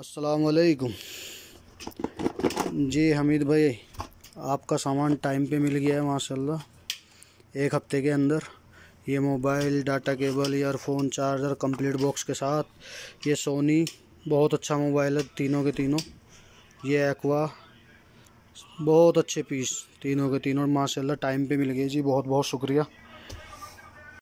असलकुम जी हमीद भाई आपका सामान टाइम पे मिल गया है माशाल्लाह एक हफ्ते के अंदर ये mobile data cable earphone charger complete box के साथ ये सोनी बहुत अच्छा मोबाइल है तीनों के तीनों ये एक्वा बहुत अच्छे पीस तीनों के तीनों माशाल्लाह टाइम पे मिल गए जी बहुत बहुत शुक्रिया